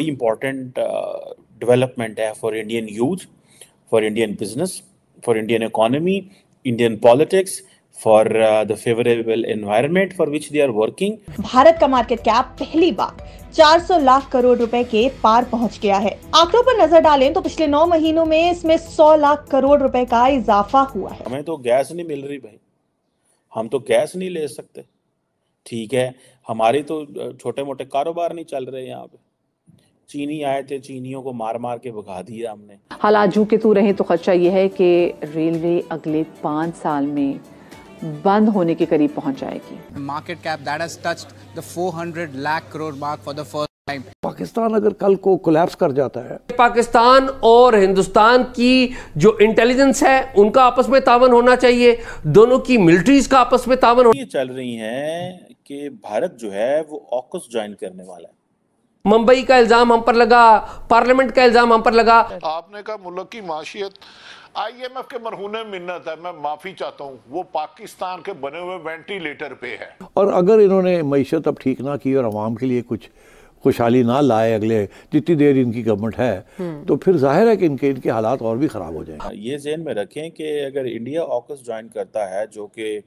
बड़ी important development है for Indian youth for Indian business for Indian economy Indian politics for the favourable environment for which they are working. Bharat का market cap पहली बार 400 लाख करोड़ रुपए के पार पहुंच गया है आंकड़ों पर नजर डालें तो पिछले नौ महीनों में इसमें 100 लाख करोड़ रुपए का इजाफा हुआ है हमें तो गैस नहीं मिल रही भाई हम तो गैस नहीं ले सकते ठीक है हमारे तो छोटे मोटे कारोबार नहीं चल रहे यहाँ पे चीनी आए थे चीनियों को मार मार के भगा दिया हमने हालात झूके तू तो रहे तो खर्चा यह है कि रेलवे अगले पाँच साल में बंद होने के करीब पहुंच जाएगी market cap that has touched the 400 lakh crore mark for the first time Pakistan अगर कल को कोलैप्स कर जाता है पाकिस्तान और हिंदुस्तान की जो इंटेलिजेंस है उनका आपस में तावन होना चाहिए दोनों की मिलिट्रीज का आपस में तावन होना चल रही है कि भारत जो है वो ऑकस ज्वाइन करने वाला है मुंबई का इल्ज़ाम हम पर लगा पार्लियामेंट का इल्ज़ाम हम पर लगा आपने कहा मुल्क की माशियत आईएमएफ के मरहूने मिन्नत है मैं माफ़ी चाहता हूँ वो पाकिस्तान के बने हुए वेंटिलेटर पे है और अगर इन्होंने मीशत अब ठीक ना की और आवाम के लिए कुछ खुशहाली ना लाए अगले जितनी देर इनकी गवर्नमेंट है तो फिर जाहिर है कि इनके इनके हालात और भी ख़राब हो जाए हाँ, ये जेन में रखें कि अगर इंडिया ऑकस ज्वाइन करता है जो कि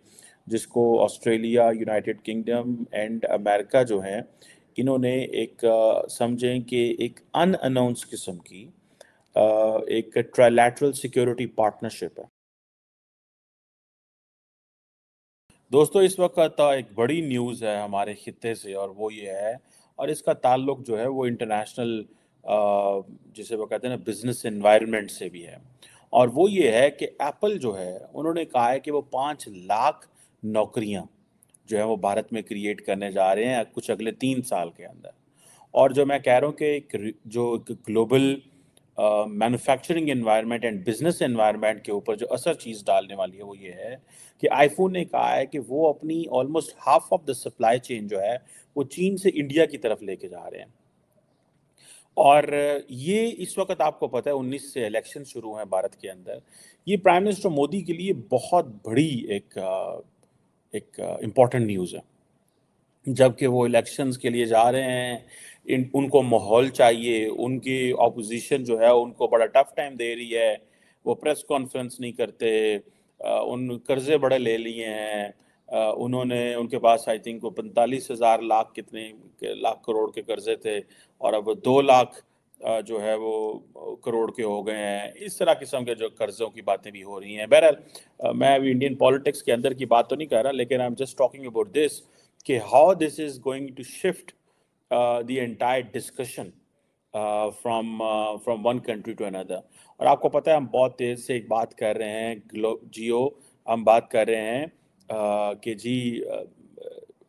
जिसको Australia United Kingdom and America जो हैं इन्होंने एक समझें कि एक अनाउंस किस्म की एक ट्राइलैटरल सिक्योरिटी पार्टनरशिप है दोस्तों इस वक्त एक बड़ी न्यूज़ है हमारे खत्े से और वो ये है और इसका ताल्लुक जो है वो इंटरनेशनल जिसे वो कहते हैं ना बिजनेस इन्वायरमेंट से भी है और वो ये है कि एप्पल जो है उन्होंने कहा है कि वो पाँच लाख नौकरियां जो है वो भारत में क्रिएट करने जा रहे हैं कुछ अगले तीन साल के अंदर और जो मैं कह रहा हूँ कि एक जो एक global manufacturing environment and business environment के ऊपर जो असर चीज़ डालने वाली है वो ये है कि आईफोन ने कहा है कि वो अपनी almost half of the supply chain जो है वो चीन से इंडिया की तरफ लेके जा रहे हैं और ये इस वक्त आपको पता है 19 से इलेक्शन शुरू हैं भारत के अंदर ये प्राइम मिनिस्टर मोदी के लिए बहुत बड़ी एक एक इम्पॉर्टेंट uh, न्यूज़ है जबकि वो इलेक्शंस के लिए जा रहे हैं इन उनको माहौल चाहिए उनकी अपोजिशन जो है उनको बड़ा टफ टाइम दे रही है वो प्रेस कॉन्फ्रेंस नहीं करते uh, उन कर्जे बड़े ले लिए हैं uh, उन्होंने उनके पास आई थिंक वो पैंतालीस हज़ार लाख कितने लाख करोड़ के कर्जे थे और अब दो लाख जो है वो करोड़ के हो गए हैं इस तरह किस्म के जो कर्ज़ों की बातें भी हो रही हैं बहरहाल मैं अभी इंडियन पॉलिटिक्स के अंदर की बात तो नहीं कर रहा लेकिन I am just talking about this कि how this is going to shift the entire discussion from from one country to another और आपको पता है हम बहुत तेज़ से एक बात कर रहे हैं ग्लो जियो हम बात कर रहे हैं uh, कि जी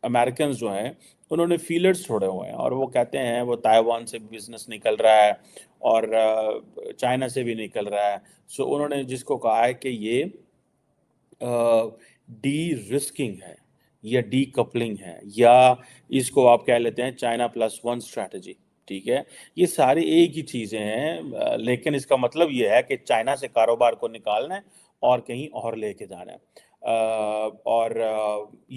अमेरिकन uh, जो हैं उन्होंने फीलर्स छोड़े हुए हैं और वो कहते हैं वो ताइवान से बिजनेस निकल रहा है और चाइना से भी निकल रहा है सो उन्होंने जिसको कहा है कि ये डी रिस्किंग है या डी कपलिंग है या इसको आप कह लेते हैं चाइना प्लस वन स्ट्रैटेजी ठीक है ये सारी एक ही चीज़ें हैं लेकिन इसका मतलब ये है कि चाइना से कारोबार को निकालना है और कहीं और लेके जाना है और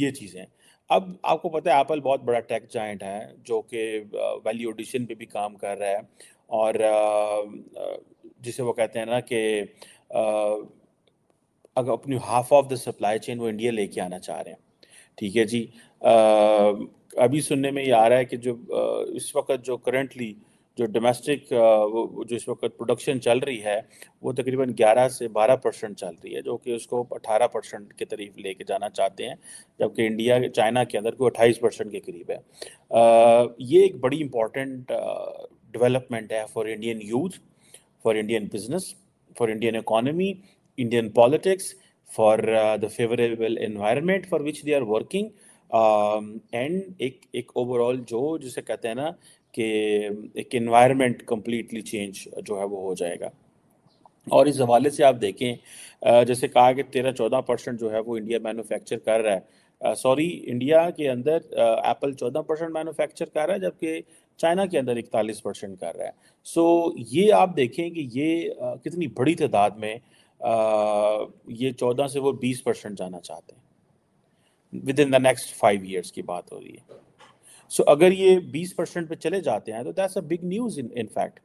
ये चीज़ें अब आपको पता है एप्पल बहुत बड़ा टेक जाइंट है जो कि वैल्यू एडिशन पे भी काम कर रहा है और जिसे वो कहते हैं ना कि अगर अपनी half of the supply chain वो इंडिया लेके आना चाह रहे हैं ठीक है जी अभी सुनने में ये आ रहा है कि जो इस वक्त जो करंटली जो डोमेस्टिक uh, जो इस वक्त प्रोडक्शन चल रही है वो तकरीबन 11 से 12 परसेंट चल रही है जो कि उसको 18 परसेंट के करीब लेके जाना चाहते हैं जबकि इंडिया चाइना के अंदर कोई अट्ठाईस परसेंट के करीब है आ, uh, ये एक बड़ी इंपॉर्टेंट डेवलपमेंट uh, है for Indian youth for Indian business for Indian economy Indian politics for the favourable environment for which they are working and एक एक ओवरऑल जो जिसे कहते हैं ना कि एक इन्वायरमेंट कम्प्लीटली चेंज जो है वो हो जाएगा और इस हवाले से आप देखें जैसे कहा कि तेरह चौदह परसेंट जो है वो इंडिया मैन्युफैक्चर कर रहा है सॉरी इंडिया के अंदर एप्पल चौदह परसेंट मैनुफैक्चर कर रहा है जबकि चाइना के अंदर इकतालीस परसेंट कर रहा है सो so, ये आप देखें कि ये कितनी बड़ी तादाद में आ, ये चौदह से वो बीस परसेंट जाना चाहते हैं within the next five years की बात हो रही है सो so, अगर ये 20 परसेंट पर चले जाते हैं तो that's a big news in in fact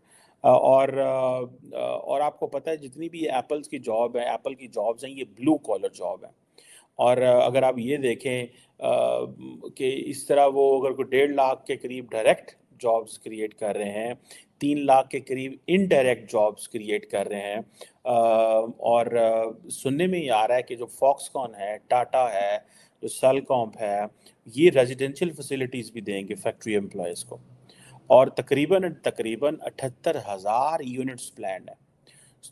और uh, uh, और आपको पता है जितनी भी एप्पल्स की जॉब है एप्पल की जॉब्स हैं ये ब्लू कॉलर जॉब है और uh, अगर आप ये देखें कि इस तरह वो अगर कोई डेढ़ लाख के करीब डायरेक्ट जॉब्स क्रिएट कर रहे हैं तीन लाख के करीब इनडायरेक्ट जॉब्स क्रिएट कर रहे हैं और सुनने में ये आ रहा है कि जो फॉक्सकॉन है टाटा है जो सेल कॉम्प है ये रेजिडेंशियल फैसिलिटीज़ भी देंगे फैक्ट्री एम्प्लॉयज़ को और तकरीबन तकरीबन अठहत्तर हज़ार यूनिट्स प्लान है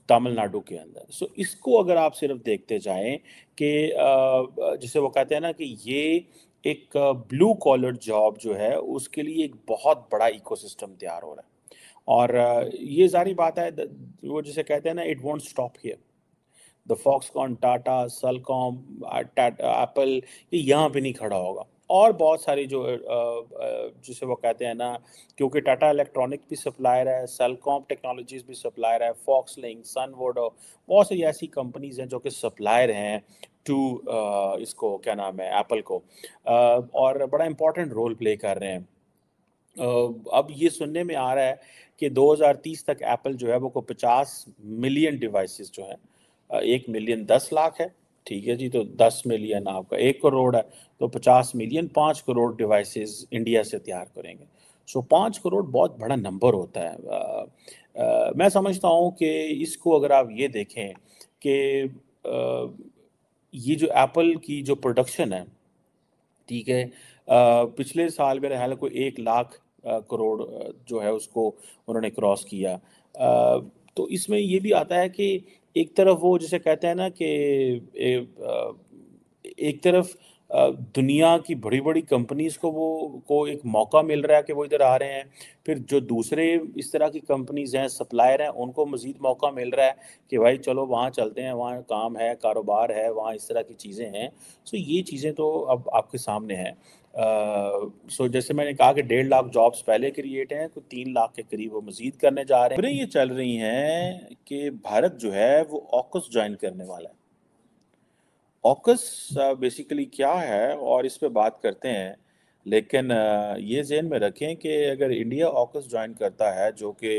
तमिलनाडु के अंदर सो so, इसको अगर आप सिर्फ देखते जाएं कि जैसे वो कहते हैं ना कि ये एक ब्लू कॉलर जॉब जो है उसके लिए एक बहुत बड़ा इकोसिस्टम तैयार हो रहा है और ये जारी बात है वो जैसे कहते हैं ना it won't stop here the Foxconn Tata Salcomp Apple ये यहाँ पे नहीं खड़ा होगा और बहुत सारी जो जिसे वो कहते हैं ना क्योंकि टाटा इलेक्ट्रॉनिक भी सप्लायर है सेलकॉम टेक्नोलॉजीज भी सप्लायर है फॉक्स लिंक सन वोडो बहुत सारी ऐसी कंपनीज हैं जो कि सप्लायर हैं टू इसको क्या नाम है एप्पल को और बड़ा इंपॉर्टेंट रोल प्ले कर रहे हैं अब ये सुनने में आ रहा है कि 2030 तक एप्पल जो है वो को 50 मिलियन डिवाइसेस जो हैं एक मिलियन दस लाख है ठीक है जी तो दस मिलियन आपका एक करोड़ है तो पचास मिलियन पाँच करोड़ डिवाइसेस इंडिया से तैयार करेंगे सो पाँच करोड़ बहुत बड़ा नंबर होता है आ, आ, मैं समझता हूँ कि इसको अगर आप ये देखें कि ये जो एप्पल की जो प्रोडक्शन है ठीक है पिछले साल मेरे ख्याल को एक लाख करोड़ जो है उसको उन्होंने क्रॉस किया तो इसमें ये भी आता है कि एक तरफ वो जिसे कहते हैं ना कि एक तरफ दुनिया की बड़ी बड़ी कंपनीज को वो को एक मौका मिल रहा है कि वो इधर आ रहे हैं फिर जो दूसरे इस तरह की कंपनीज हैं सप्लायर हैं उनको मज़ीद मौका मिल रहा है कि भाई चलो वहाँ चलते हैं वहाँ काम है कारोबार है वहाँ इस तरह की चीज़ें हैं सो ये चीज़ें तो अब आपके सामने हैं सो uh, so जैसे मैंने कहा कि डेढ़ लाख जॉब्स पहले क्रिएट हैं तो तीन लाख के करीब वो मजीद करने जा रहे हैं ये चल रही हैं कि भारत जो है वो ऑकस ज्वाइन करने वाला है ऑकस बेसिकली uh, क्या है और इस पर बात करते हैं लेकिन uh, ये जेन में रखें कि अगर इंडिया ऑकस ज्वाइन करता है जो कि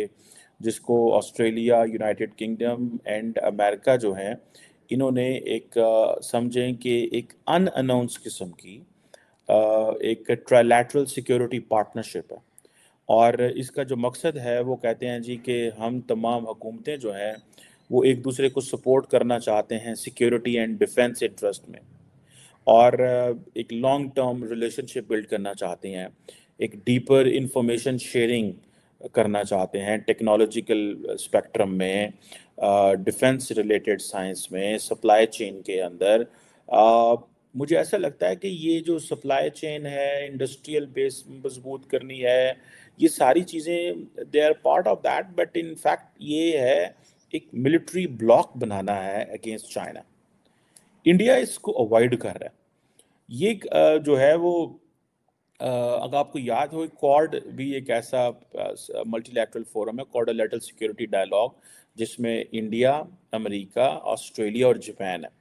जिसको Australia United Kingdom and America जो हैं इन्होंने एक uh, समझें कि एक अनअनाउंस किस्म की एक ट्रायलैटरल सिक्योरिटी पार्टनरशिप है और इसका जो मकसद है वो कहते हैं जी कि हम तमाम हुकूमतें जो हैं वो एक दूसरे को सपोर्ट करना चाहते हैं सिक्योरिटी एंड डिफेंस इंटरेस्ट में और uh, एक लॉन्ग टर्म रिलेशनशिप बिल्ड करना चाहते हैं एक डीपर इंफॉर्मेशन शेयरिंग करना चाहते हैं टेक्नोलॉजिकल स्पेक्ट्रम में डिफेंस रिलेटेड साइंस में सप्लाई चेन के अंदर uh, मुझे ऐसा लगता है कि ये जो सप्लाई चेन है इंडस्ट्रियल बेस मजबूत करनी है ये सारी चीज़ें they are part of that but in fact ये है एक मिलिट्री ब्लॉक बनाना है अगेंस्ट चाइना इंडिया इसको अवॉइड कर रहा है ये जो है वो अगर आपको याद हो कॉर्ड भी एक ऐसा मल्टीलेटरल फोरम है कॉर्डोलेटरल सिक्योरिटी डायलॉग जिसमें इंडिया अमेरिका ऑस्ट्रेलिया और जापान है